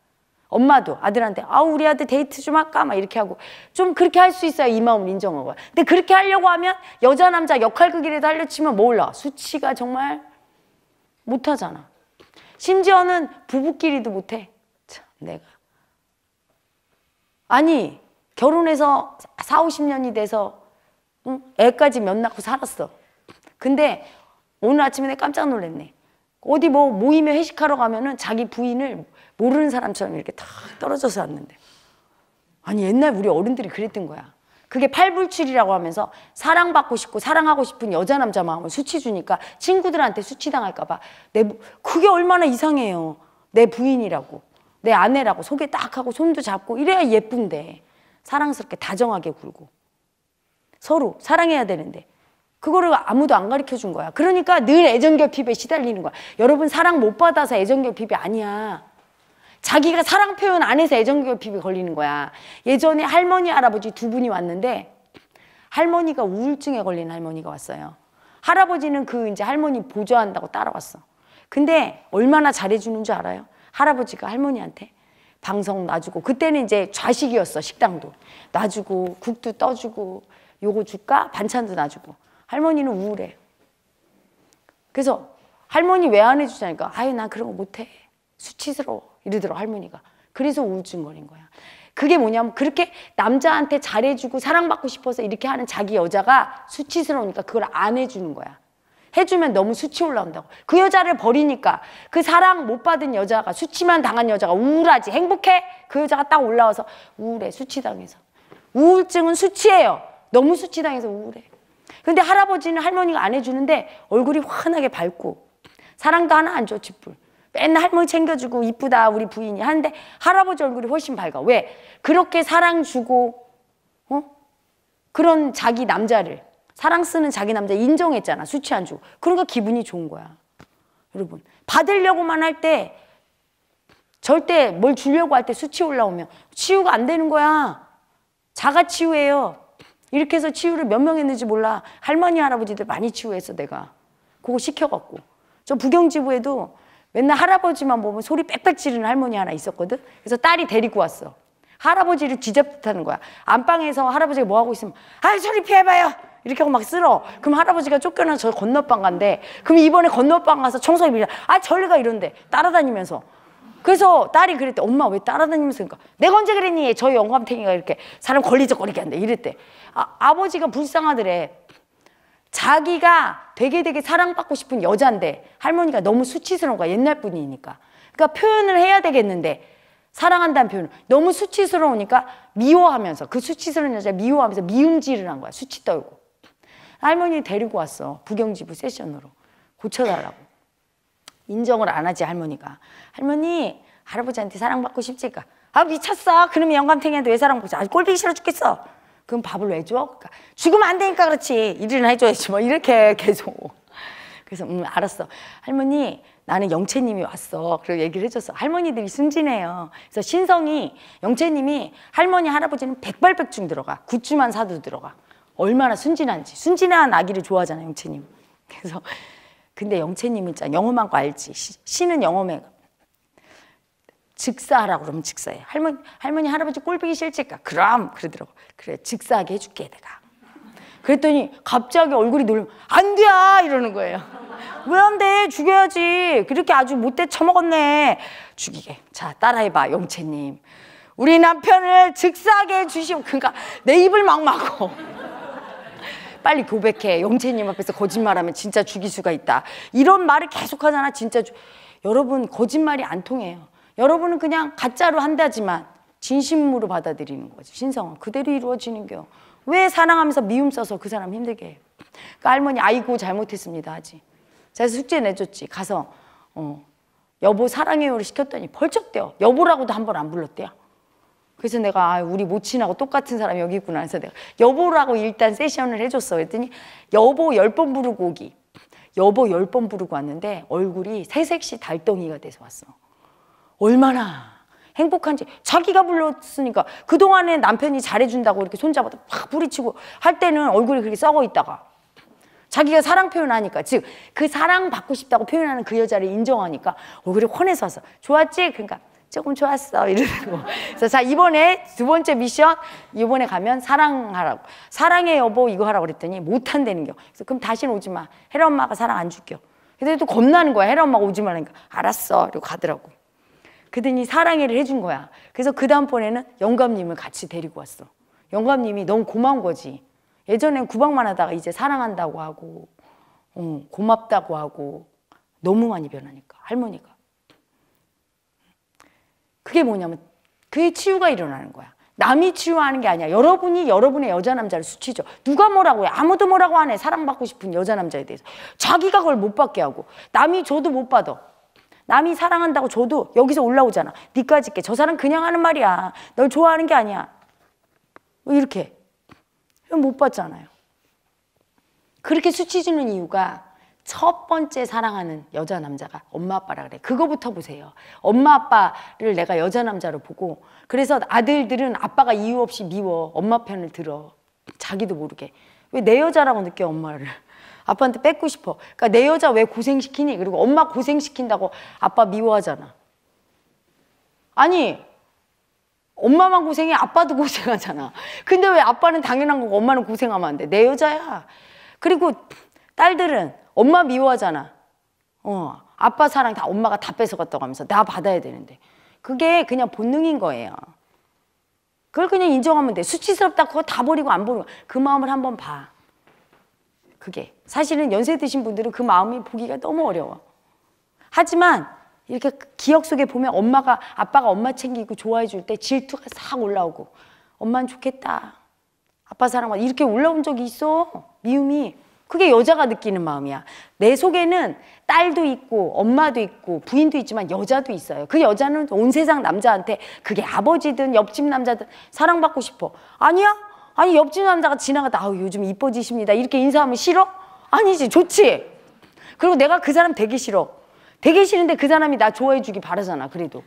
엄마도 아들한테 아 우리 아들 데이트 좀 할까 막 이렇게 하고 좀 그렇게 할 수있어요이 마음을 인정한 거야. 근데 그렇게 하려고 하면 여자 남자 역할극이라도 하려 치면 몰라 수치가 정말 못하잖아. 심지어는 부부끼리도 못해. 참 내가 아니 결혼해서 4, 50년이 돼서 응? 애까지 몇 낳고 살았어. 근데 오늘 아침에 깜짝 놀랐네. 어디 뭐 모임에 회식하러 가면은 자기 부인을 모르는 사람처럼 이렇게 탁 떨어져서 왔는데. 아니 옛날 우리 어른들이 그랬던 거야. 그게 팔불출이라고 하면서 사랑받고 싶고 사랑하고 싶은 여자 남자 마음을 수치 주니까 친구들한테 수치당할까 봐. 내 그게 얼마나 이상해요. 내 부인이라고. 내 아내라고 소개 딱 하고 손도 잡고 이래야 예쁜데. 사랑스럽게 다정하게 굴고 서로 사랑해야 되는데 그거를 아무도 안 가르쳐 준 거야. 그러니까 늘 애정결핍에 시달리는 거야. 여러분 사랑 못 받아서 애정결핍이 아니야. 자기가 사랑 표현 안 해서 애정결핍이 걸리는 거야. 예전에 할머니, 할아버지 두 분이 왔는데 할머니가 우울증에 걸린 할머니가 왔어요. 할아버지는 그 이제 할머니 보조한다고 따라왔어. 근데 얼마나 잘해주는 줄 알아요? 할아버지가 할머니한테 방송 놔주고 그때는 이제 좌식이었어 식당도 놔주고 국도 떠주고 요거 줄까 반찬도 놔주고 할머니는 우울해 그래서 할머니 왜 안 해주자니까 아유 나 그런 거 못해 수치스러워 이러더라 할머니가 그래서 우울증걸린 거야 그게 뭐냐면 그렇게 남자한테 잘해주고 사랑받고 싶어서 이렇게 하는 자기 여자가 수치스러우니까 그걸 안 해주는 거야 해주면 너무 수치 올라온다고. 그 여자를 버리니까 그 사랑 못 받은 여자가 수치만 당한 여자가 우울하지. 행복해? 그 여자가 딱 올라와서 우울해. 수치당해서. 우울증은 수치예요. 너무 수치당해서 우울해. 근데 할아버지는 할머니가 안 해주는데 얼굴이 환하게 밝고 사랑도 하나 안 줘, 쥐뿔. 맨날 할머니 챙겨주고 이쁘다 우리 부인이 하는데 할아버지 얼굴이 훨씬 밝아. 왜? 그렇게 사랑 주고 어? 그런 자기 남자를 사랑 쓰는 자기 남자 인정했잖아. 수치 안 주고. 그러니까 기분이 좋은 거야. 여러분. 받으려고만 할 때 절대 뭘 주려고 할 때 수치 올라오면 치유가 안 되는 거야. 자가 치유예요. 이렇게 해서 치유를 몇 명 했는지 몰라. 할머니, 할아버지들 많이 치유했어, 내가. 그거 시켜갖고. 저 부경지부에도 맨날 할아버지만 보면 소리 빽빽 지르는 할머니 하나 있었거든. 그래서 딸이 데리고 왔어. 할아버지를 쥐잡듯 하는 거야. 안방에서 할아버지가 뭐 하고 있으면, 아, 소리 피해봐요. 이렇게 하고 막 쓸어. 그럼 할아버지가 쫓겨나서 저 건너방 간대. 그럼 이번에 건너방 가서 청소기 빌려. 아, 전리가 이런데. 따라다니면서. 그래서 딸이 그랬대. 엄마 왜 따라다니면서 그러니까. 내가 언제 그랬니? 저희 영감탱이가 이렇게 사람 걸리적거리게 한대. 이랬대. 아, 아버지가 불쌍하더래. 자기가 되게 되게 사랑받고 싶은 여잔데 할머니가 너무 수치스러운 거야. 옛날 분이니까. 그러니까 표현을 해야 되겠는데 사랑한다는 표현 을 너무 수치스러우니까 미워하면서 그 수치스러운 여자 미워하면서 미움질을 한 거야. 수치 떨고. 할머니 데리고 왔어. 부경지부 세션으로. 고쳐달라고. 인정을 안 하지 할머니가. 할머니 할아버지한테 사랑받고 싶지가. 아 미쳤어. 그놈이 영감탱이한테 왜 사랑받고 아 꼴보기 싫어 죽겠어. 그럼 밥을 왜 줘? 그러니까 죽으면 안 되니까 그렇지. 일이나 해줘야지. 뭐 이렇게 [LAUGHS] 계속. 그래서 음 알았어. 할머니 나는 영채님이 왔어. 그리고 얘기를 해줬어. 할머니들이 순진해요. 그래서 신성이 영채님이 할머니 할아버지는 백발백중 들어가. 굿즈만 사도 들어가. 얼마나 순진한지 순진한 아기를 좋아하잖아요 영채님 그래서 [LAUGHS] 근데 영채님은 진 영험한 거 알지 시, 신은 영험해 즉사하라고 그러면 즉사해 할머니 할머니 할아버지 꼴보기 싫지까 그럼 그러더라고 그래 즉사하게 해줄게 내가 그랬더니 갑자기 얼굴이 놀면 안 돼! 이러는 거예요. 왜 안 돼? 죽여야지. 그렇게 아주 못돼 처먹었네. 죽이게. 자, 따라해봐, 영채님. 우리 남편을 즉사하게 해주시오. 그러니까 내 입을 막 막고. 빨리 고백해 영채님 앞에서 거짓말하면 진짜 죽일 수가 있다. 이런 말을 계속하잖아. 진짜 주... 여러분 거짓말이 안 통해요. 여러분은 그냥 가짜로 한다지만 진심으로 받아들이는 거지 신성은 그대로 이루어지는 게요. 왜 사랑하면서 미움 써서 그 사람 힘들게 해요. 그러니까 할머니 아이고 잘못했습니다 하지. 그래서 숙제 내줬지. 가서 어, 여보 사랑해요를 시켰더니 벌쩍 뛰어. 여보라고도 한 번 안 불렀대요. 그래서 내가 아, 우리 모친하고 똑같은 사람이 여기 있구나 해서 내가 여보라고 일단 세션을 해줬어. 그랬더니 여보 열 번 부르고 오기. 여보 열 번 부르고 왔는데 얼굴이 새색시 달덩이가 돼서 왔어. 얼마나 행복한지 자기가 불렀으니까 그동안에 남편이 잘해준다고 이렇게 손잡아서 막 부딪히고 할 때는 얼굴이 그렇게 썩어 있다가 자기가 사랑 표현하니까 즉 그 사랑 받고 싶다고 표현하는 그 여자를 인정하니까 얼굴이 훤해서 왔어 좋았지? 그러니까 조금 좋았어 이러고 그래서 자 이번에 두 번째 미션 이번에 가면 사랑하라고 사랑해 여보 이거 하라고 그랬더니 못 한다는 겨 그래서 그럼 다시는 오지 마 헤라 엄마가 사랑 안 줄게요 근데 또 겁나는 거야 헤라 엄마가 오지 말라니까 알았어 이러고 가더라고 그랬더니 사랑해를 해준 거야 그래서 그 다음번에는 영감님을 같이 데리고 왔어 영감님이 너무 고마운 거지 예전엔 구박만 하다가 이제 사랑한다고 하고 어, 고맙다고 하고 너무 많이 변하니까 할머니가 그게 뭐냐면 그의 치유가 일어나는 거야. 남이 치유하는 게 아니야. 여러분이 여러분의 여자 남자를 수치죠. 누가 뭐라고 해. 아무도 뭐라고 안 해. 사랑받고 싶은 여자 남자에 대해서. 자기가 그걸 못 받게 하고 남이 줘도 못 받아. 남이 사랑한다고 줘도 여기서 올라오잖아. 니까짓게. 저 사람 그냥 하는 말이야. 널 좋아하는 게 아니야. 뭐 이렇게. 못 받잖아요. 그렇게 수치 주는 이유가 첫 번째 사랑하는 여자 남자가 엄마 아빠라 그래. 그거부터 보세요. 엄마 아빠를 내가 여자 남자로 보고 그래서 아들들은 아빠가 이유 없이 미워. 엄마 편을 들어. 자기도 모르게. 왜 내 여자라고 느껴 엄마를. 아빠한테 뺏고 싶어. 그러니까 내 여자 왜 고생시키니? 그리고 엄마 고생시킨다고 아빠 미워하잖아. 아니 엄마만 고생해 아빠도 [LAUGHS] 고생하잖아. 근데 왜 아빠는 당연한 거고 엄마는 고생하면 안 돼. 내 여자야. 그리고 딸들은 엄마 미워하잖아. 어, 아빠 사랑 다 엄마가 다 뺏어갔다고 하면서 나 받아야 되는데. 그게 그냥 본능인 거예요. 그걸 그냥 인정하면 돼. 수치스럽다 그거 다 버리고 안 버리고 그 마음을 한번 봐. 그게 사실은 연세 드신 분들은 그 마음이 보기가 너무 어려워. 하지만 이렇게 기억 속에 보면 엄마가 아빠가 엄마 챙기고 좋아해 줄 때 질투가 싹 올라오고 엄마는 좋겠다. 아빠 사랑 이렇게 올라온 적이 있어. 미움이 그게 여자가 느끼는 마음이야. 내 속에는 딸도 있고 엄마도 있고 부인도 있지만 여자도 있어요. 그 여자는 온 세상 남자한테 그게 아버지든 옆집 남자든 사랑받고 싶어. 아니야? 아니 옆집 남자가 지나가다 아우 요즘 이뻐지십니다. 이렇게 인사하면 싫어? 아니지 좋지. 그리고 내가 그 사람 되게 싫어. 되게 싫은데 그 사람이 나 좋아해 주기 바라잖아 그래도.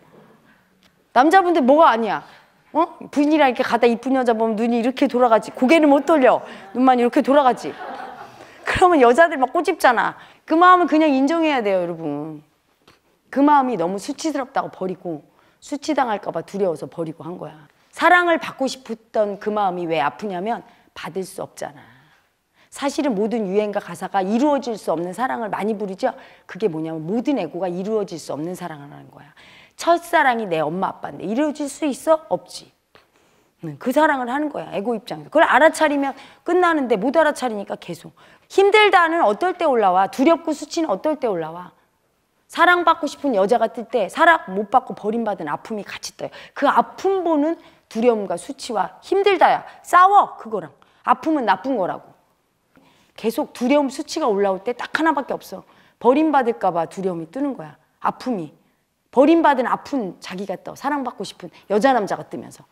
남자분들 뭐가 아니야. 어? 부인이랑 이렇게 가다 이쁜 여자 보면 눈이 이렇게 돌아가지. 고개는 못 돌려. 눈만 이렇게 돌아가지. 그러면 여자들 막 꼬집잖아. 그마음은 그냥 인정해야 돼요, 여러분. 그 마음이 너무 수치스럽다고 버리고 수치당할까 봐 두려워서 버리고 한 거야. 사랑을 받고 싶었던 그 마음이 왜 아프냐면 받을 수 없잖아. 사실은 모든 유행과 가사가 이루어질 수 없는 사랑을 많이 부르죠. 그게 뭐냐면 모든 애고가 이루어질 수 없는 사랑을 하는 거야. 첫사랑이 내 엄마 아빠인데 이루어질 수 있어? 없지. 그 사랑을 하는 거야. 애고 입장에서. 그걸 알아차리면 끝나는데 못 알아차리니까 계속. 힘들다는 어떨 때 올라와? 두렵고 수치는 어떨 때 올라와? 사랑받고 싶은 여자가 뜰 때 사랑 못 받고 버림받은 아픔이 같이 떠요. 그 아픔 보는 두려움과 수치와 힘들다야. 싸워 그거랑. 아픔은 나쁜 거라고. 계속 두려움 수치가 올라올 때 딱 하나밖에 없어. 버림받을까 봐 두려움이 뜨는 거야. 아픔이. 버림받은 아픈 자기가 떠. 사랑받고 싶은 여자 남자가 뜨면서.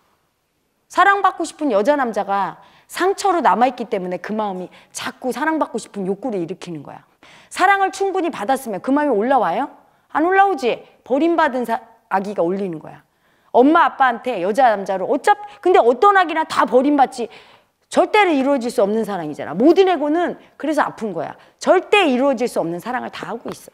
사랑받고 싶은 여자 남자가 상처로 남아있기 때문에 그 마음이 자꾸 사랑받고 싶은 욕구를 일으키는 거야. 사랑을 충분히 받았으면 그 마음이 올라와요? 안 올라오지. 버림받은 사, 아기가 올리는 거야. 엄마 아빠한테 여자 남자로 어차 근데 어떤 아기나 다 버림받지 절대로 이루어질 수 없는 사랑이잖아. 모든 에고는 그래서 아픈 거야. 절대 이루어질 수 없는 사랑을 다 하고 있어.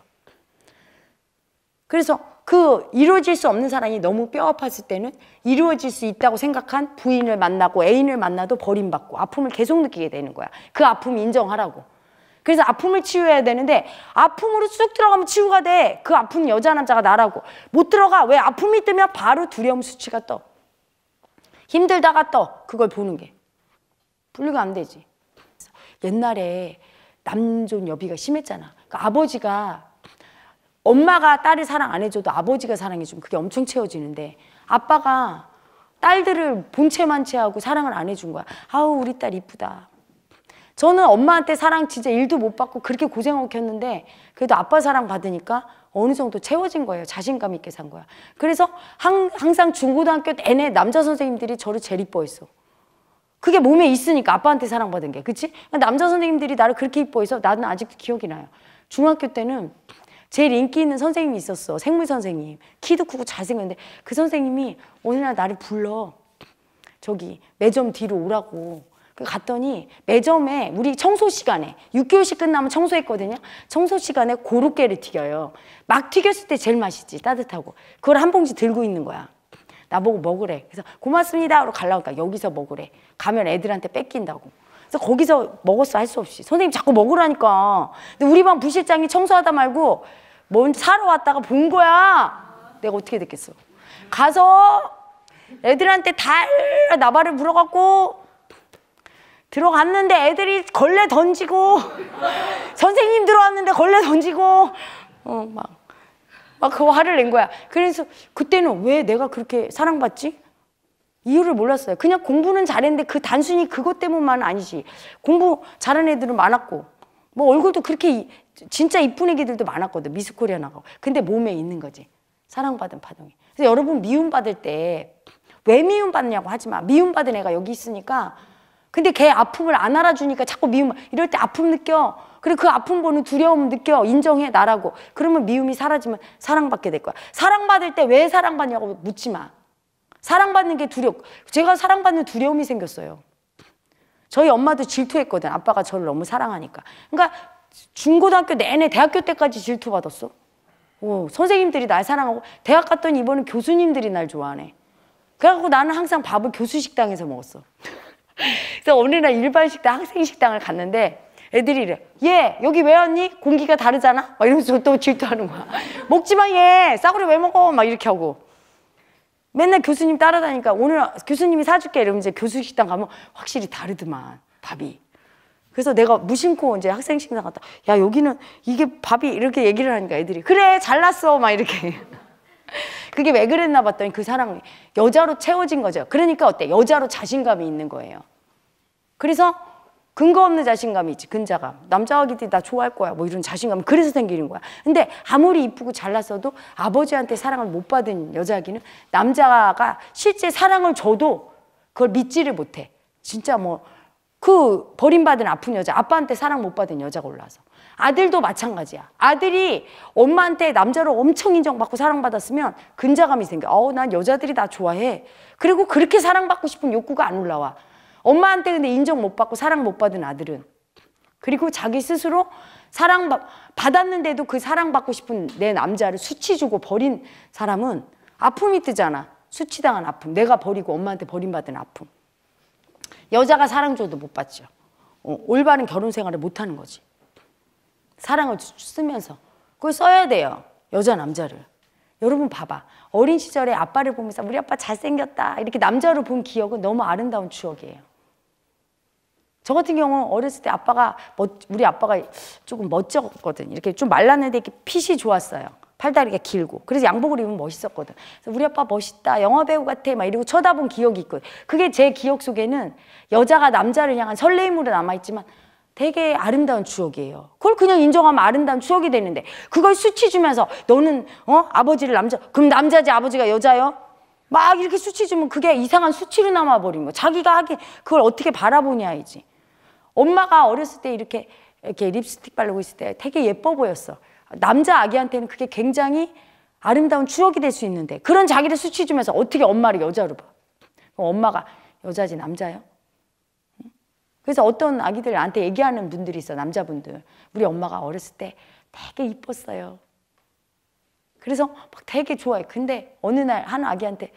그래서 그 이루어질 수 없는 사랑이 너무 뼈 아팠을 때는 이루어질 수 있다고 생각한 부인을 만나고 애인을 만나도 버림받고 아픔을 계속 느끼게 되는 거야. 그 아픔 인정하라고. 그래서 아픔을 치유해야 되는데 아픔으로 쑥 들어가면 치유가 돼. 그 아픔 여자 남자가 나라고. 못 들어가. 왜 아픔이 뜨면 바로 두려움 수치가 떠. 힘들다가 떠. 그걸 보는 게. 분리가 안 되지. 옛날에 남존 여비가 심했잖아. 그러니까 아버지가 엄마가 딸을 사랑 안 해줘도 아버지가 사랑해주면 그게 엄청 채워지는데 아빠가 딸들을 본체만 채하고 사랑을 안 해준 거야. 아우 우리 딸 이쁘다. 저는 엄마한테 사랑 진짜 일도 못 받고 그렇게 고생하고 켰는데 그래도 아빠 사랑 받으니까 어느 정도 채워진 거예요. 자신감 있게 산 거야. 그래서 항, 항상 중고등학교 내내 남자 선생님들이 저를 제일 이뻐했어. 그게 몸에 있으니까 아빠한테 사랑받은 게. 그치? 남자 선생님들이 나를 그렇게 이뻐해서 나는 아직도 기억이 나요. 중학교 때는 제일 인기 있는 선생님이 있었어. 생물 선생님. 키도 크고 잘생겼는데 그 선생님이 어느 날 나를 불러. 저기 매점 뒤로 오라고. 그 갔더니 매점에 우리 청소 시간에 6개월씩 끝나면 청소했거든요. 청소 시간에 고로케를 튀겨요. 막 튀겼을 때 제일 맛있지 따뜻하고 그걸 한 봉지 들고 있는 거야. 나보고 먹으래. 그래서 고맙습니다 하러 가려니까 여기서 먹으래. 가면 애들한테 뺏긴다고. 그래서 거기서 먹었어 할 수 없이 선생님 자꾸 먹으라니까 근데 우리 반 부실장이 청소하다 말고 뭔 사러 왔다가 본 거야 내가 어떻게 됐겠어 가서 애들한테 달 나발을 물어갖고 들어갔는데 애들이 걸레 던지고 [LAUGHS] 선생님 들어왔는데 걸레 던지고 어 막막 막 그거 화를 낸 거야 그래서 그때는 왜 내가 그렇게 사랑받지 이유를 몰랐어요. 그냥 공부는 잘했는데 그 단순히 그것 때문만 아니지. 공부 잘하는 애들은 많았고 뭐 얼굴도 그렇게 진짜 이쁜 애기들도 많았거든. 미스코리아 나가고. 근데 몸에 있는 거지. 사랑받은 파동이. 그래서 여러분 미움받을 때 왜 미움받냐고 하지 마. 미움받은 애가 여기 있으니까 근데 걔 아픔을 안 알아주니까 자꾸 미움 이럴 때 아픔 느껴. 그리고 그 아픔 보는 두려움 느껴 인정해 나라고 그러면 미움이 사라지면 사랑받게 될 거야 사랑받을 때 왜 사랑받냐고 묻지 마 사랑받는 게 두려 제가 사랑받는 두려움이 생겼어요. 저희 엄마도 질투했거든. 아빠가 저를 너무 사랑하니까. 그러니까 중고등학교 내내 대학교 때까지 질투받았어. 오, 선생님들이 날 사랑하고 대학 갔더니 이번엔 교수님들이 날 좋아하네. 그래갖고 나는 항상 밥을 교수 식당에서 먹었어. 그래서 어느 날 일반 식당, 학생 식당을 갔는데 애들이 이래. 얘, 여기 왜 왔니? 공기가 다르잖아? 막 이러면서 또 질투하는 거야. 먹지 마, 얘. 싸구려 왜 먹어? 막 이렇게 하고. 맨날 교수님 따라다니까 오늘 교수님이 사줄게 이러면 이제 교수 식당 가면 확실히 다르더만 밥이. 그래서 내가 무심코 이제 학생 식당 갔다 야 여기는 이게 밥이 이렇게 얘기를 하니까 애들이 그래 잘났어 막 이렇게. [LAUGHS] 그게 왜 그랬나 봤더니 그 사람이 여자로 채워진 거죠. 그러니까 어때 여자로 자신감이 있는 거예요. 그래서 근거 없는 자신감이 있지 근자감 남자 아기들이 나 좋아할 거야 뭐 이런 자신감 그래서 생기는 거야 근데 아무리 이쁘고 잘났어도 아버지한테 사랑을 못 받은 여자 기는 남자가 실제 사랑을 줘도 그걸 믿지를 못해 진짜 뭐 그 버림받은 아픈 여자 아빠한테 사랑 못 받은 여자가 올라와서 아들도 마찬가지야 아들이 엄마한테 남자로 엄청 인정받고 사랑받았으면 근자감이 생겨 어난 여자들이 다 좋아해 그리고 그렇게 사랑받고 싶은 욕구가 안 올라와 엄마한테 근데 인정 못 받고 사랑 못 받은 아들은 그리고 자기 스스로 사랑 받았는데도 그 사랑받고 싶은 내 남자를 수치 주고 버린 사람은 아픔이 뜨잖아. 수치당한 아픔. 내가 버리고 엄마한테 버림받은 아픔. 여자가 사랑 줘도 못 받죠. 어, 올바른 결혼 생활을 못 하는 거지. 사랑을 쓰면서. 그걸 써야 돼요. 여자 남자를. 여러분 봐봐. 어린 시절에 아빠를 보면서 우리 아빠 잘생겼다. 이렇게 남자로 본 기억은 너무 아름다운 추억이에요. 저 같은 경우 어렸을 때 아빠가 멋, 우리 아빠가 조금 멋졌거든. 이렇게 좀 말랐는데 이렇게 핏이 좋았어요. 팔다리가 길고. 그래서 양복을 입으면 멋있었거든. 그래서 우리 아빠 멋있다. 영화 배우 같아. 막 이러고 쳐다본 기억이 있거든. 그게 제 기억 속에는 여자가 남자를 향한 설레임으로 남아 있지만 되게 아름다운 추억이에요. 그걸 그냥 인정하면 아름다운 추억이 되는데 그걸 수치 주면서 너는 어 아버지를 남자 그럼 남자지 아버지가 여자요? 막 이렇게 수치 주면 그게 이상한 수치로 남아버린 거. 자기가 하기 그걸 어떻게 바라보냐 이지. 엄마가 어렸을 때 이렇게 이렇게 립스틱 바르고 있을 때 되게 예뻐 보였어. 남자 아기한테는 그게 굉장히 아름다운 추억이 될 수 있는데 그런 자기를 수치 주면서 어떻게 엄마를 여자로 봐? 엄마가 여자지 남자요? 그래서 어떤 아기들한테 얘기하는 분들이 있어 남자분들. 우리 엄마가 어렸을 때 되게 이뻤어요. 그래서 막 되게 좋아해. 근데 어느 날 한 아기한테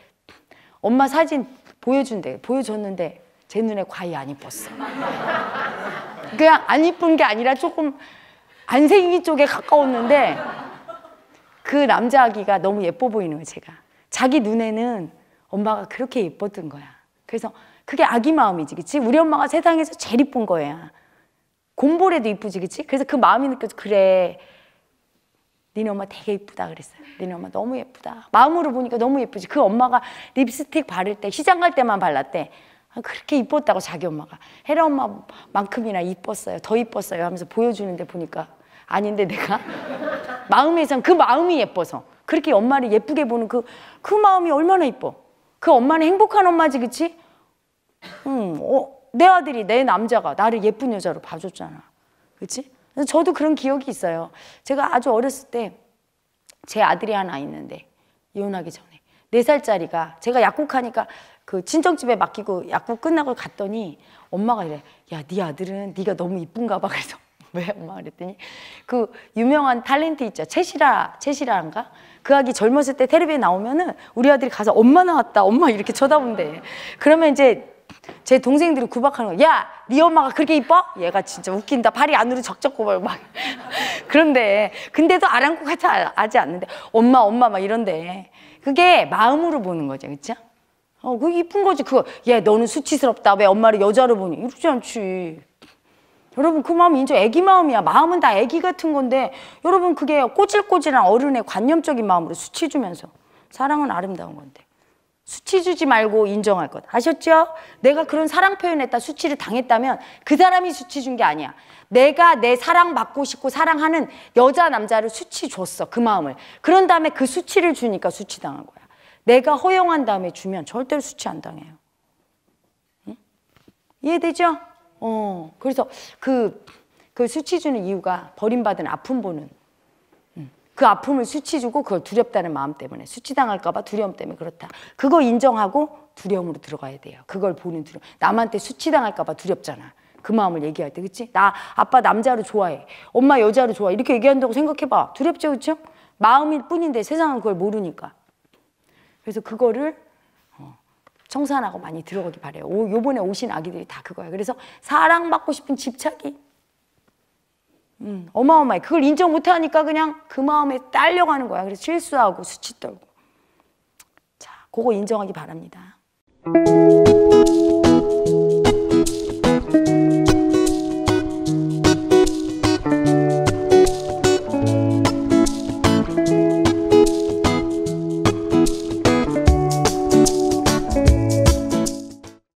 엄마 사진 보여준대. 보여줬는데 제 눈에 과히 안 이뻤어. 그냥 안 이쁜 게 아니라 조금 안색이 쪽에 가까웠는데 그 남자 아기가 너무 예뻐 보이는 거예요, 제가. 자기 눈에는 엄마가 그렇게 예뻤던 거야. 그래서 그게 아기 마음이지, 그치? 우리 엄마가 세상에서 제일 이쁜 거야. 곰보래도 이쁘지, 그치? 그래서 그 마음이 느껴져. 그래. 니네 엄마 되게 예쁘다 그랬어요. 니네 엄마 너무 예쁘다. 마음으로 보니까 너무 예쁘지. 그 엄마가 립스틱 바를 때 시장 갈 때만 발랐대. 아, 그렇게 이뻤다고 자기 엄마가 헤라 엄마만큼이나 이뻤어요. 더 이뻤어요 하면서 보여주는데 보니까 아닌데 내가 [LAUGHS] 마음에선 그 마음이 예뻐서 그렇게 엄마를 예쁘게 보는 그그 그 마음이 얼마나 이뻐. 그 엄마는 행복한 엄마지 그치? 음, 어, 내 아들이 내 남자가 나를 예쁜 여자로 봐줬잖아. 그치? 저도 그런 기억이 있어요. 제가 아주 어렸을 때 제 아들이 하나 있는데 이혼하기 전에 네 살짜리가 제가 약국하니까 그 친정집에 맡기고 약국 끝나고 갔더니 엄마가 이래 야네 아들은 네가 너무 이쁜가 봐 [LAUGHS] 그래서 왜 엄마 그랬더니 그 유명한 탤런트 있죠 채시라 채시라인가 그 아기 젊었을 때 테레비에 나오면은 우리 아들이 가서 엄마 나왔다 엄마 이렇게 쳐다본대 그러면 이제 제 동생들이 구박하는 거야, 야, 네 엄마가 그렇게 이뻐? 얘가 진짜 웃긴다. 발이 안으로 적적 고발 막. [LAUGHS] 그런데 근데도 아랑곳하지 하지 않는데 엄마 엄마 막 이런데 그게 마음으로 보는 거죠, 그렇죠? 어, 그 이쁜 거지. 그거 얘 너는 수치스럽다. 왜 엄마를 여자로 보니? 이러지 않지. 여러분 그 마음이 이제 애기 마음이야. 마음은 다 애기 같은 건데 여러분 그게 꼬질꼬질한 어른의 관념적인 마음으로 수치 주면서 사랑은 아름다운 건데. 수치 주지 말고 인정할 것. 아셨죠? 내가 그런 사랑 표현했다, 수치를 당했다면 그 사람이 수치 준 게 아니야. 내가 내 사랑 받고 싶고 사랑하는 여자, 남자를 수치 줬어, 그 마음을. 그런 다음에 그 수치를 주니까 수치 당한 거야. 내가 허용한 다음에 주면 절대로 수치 안 당해요. 응? 이해되죠? 어, 그래서 그, 그 수치 주는 이유가 버림받은 아픔 보는 그 아픔을 수치주고 그걸 두렵다는 마음 때문에 수치당할까봐 두려움 때문에 그렇다. 그거 인정하고 두려움으로 들어가야 돼요. 그걸 보는 두려움. 남한테 수치당할까봐 두렵잖아. 그 마음을 얘기할 때, 그치? 나 아빠 남자로 좋아해. 엄마 여자로 좋아해. 이렇게 얘기한다고 생각해봐. 두렵죠, 그쵸? 마음일 뿐인데 세상은 그걸 모르니까. 그래서 그거를 어, 청산하고 많이 들어가기 바래요. 요번에 오신 아기들이 다그거야 그래서 사랑받고 싶은 집착이 음, 어마어마해. 그걸 인정 못하니까 그냥 그 마음에 딸려가는 거야. 그래서 실수하고 수치 떨고. 자, 그거 인정하기 바랍니다.